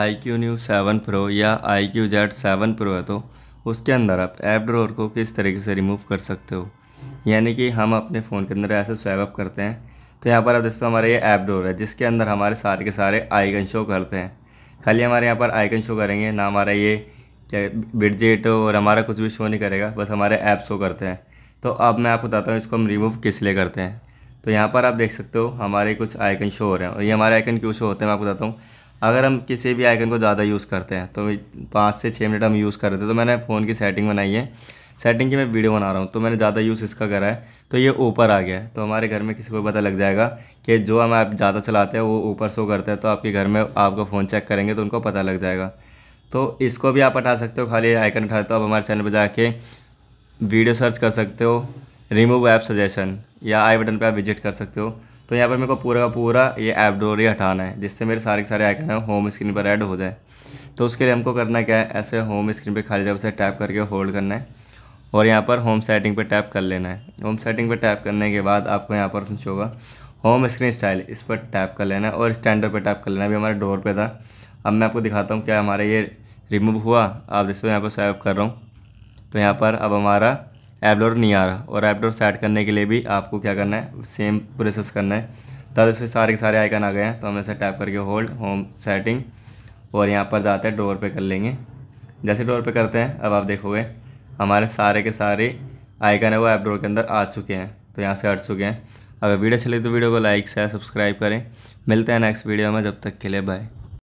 आई Q neo seven pro या I Q Z seven pro है तो उसके अंदर आप ऐप ड्रॉर को किस तरीके से रिमूव कर सकते हो यानी कि हम अपने फ़ोन के अंदर ऐसे स्वैप अप करते हैं तो यहाँ पर आप हो हमारा ये ऐप डोर है जिसके अंदर हमारे सारे के सारे आइकन शो करते हैं खाली हमारे यहाँ पर आइकन शो करेंगे ना हमारा ये क्या बिडजेट और हमारा कुछ भी शो नहीं करेगा बस हमारे ऐप शो करते हैं तो अब मैं आपको बताता हूँ इसको हम रिमूव किस लिए करते हैं तो यहाँ पर आप देख सकते हो हमारे कुछ आइकन शो हो रहे हैं और ये हमारे आइकन क्यों शो होते हैं मैं आपको बताता हूँ अगर हम किसी भी आइकन को ज़्यादा यूज़ करते हैं तो पाँच से छः मिनट हम यूज़ कर रहे थे तो मैंने फ़ोन की सेटिंग बनाई है सेटिंग की मैं वीडियो बना रहा हूँ तो मैंने ज़्यादा यूज़ इसका करा है तो ये ऊपर आ गया है तो हमारे घर में किसी को पता लग जाएगा कि जो हम ऐप ज़्यादा चलाते हैं वो ऊपर शो करते हैं तो आपके घर में आपका फ़ोन चेक करेंगे तो उनको पता लग जाएगा तो इसको भी आप हटा सकते हो खाली आइकन उठाते तो आप हमारे चैनल पर जाके वीडियो सर्च कर सकते हो रिमूव ऐप सजेशन या आई बटन पर आप विजिट कर सकते हो तो यहाँ पर मेरे को पूरा का पूरा ये ऐप डोर ही हटाना है जिससे मेरे सारे के सारे आइकन है होम स्क्रीन पर ऐड हो जाए तो उसके लिए हमको करना क्या है ऐसे होम स्क्रीन पर खाली जगह से टैप करके होल्ड करना है और यहाँ पर होम सेटिंग पर टैप कर लेना है होम सेटिंग पर टैप करने के बाद आपको यहाँ पर फंस होगा होम स्क्रीन स्टाइल इस पर टैप कर लेना है और स्टैंडर्ड पर टैप कर लेना है अभी हमारे डोर पर था अब मैं आपको दिखाता हूँ क्या हमारा ये रिमूव हुआ आप जैसे यहाँ पर स्वाइप कर रहा हूँ तो यहाँ पर अब हमारा एपडोर नहीं आ रहा और एपडोर सेट करने के लिए भी आपको क्या करना है सेम प्रोसेस करना है तब इसके सारे के सारे आइकन आ गए हैं तो हम इसे टैप करके होल्ड होम सेटिंग और यहाँ पर जाते हैं डोर पे कर लेंगे जैसे डोर पे करते हैं अब आप देखोगे हमारे सारे के सारे आइकन है वो एपडोर के अंदर आ चुके हैं तो यहाँ से हट चुके हैं अगर वीडियो चले तो वीडियो को लाइक शेयर सब्सक्राइब करें मिलते हैं नेक्स्ट वीडियो में जब तक के लिए बाय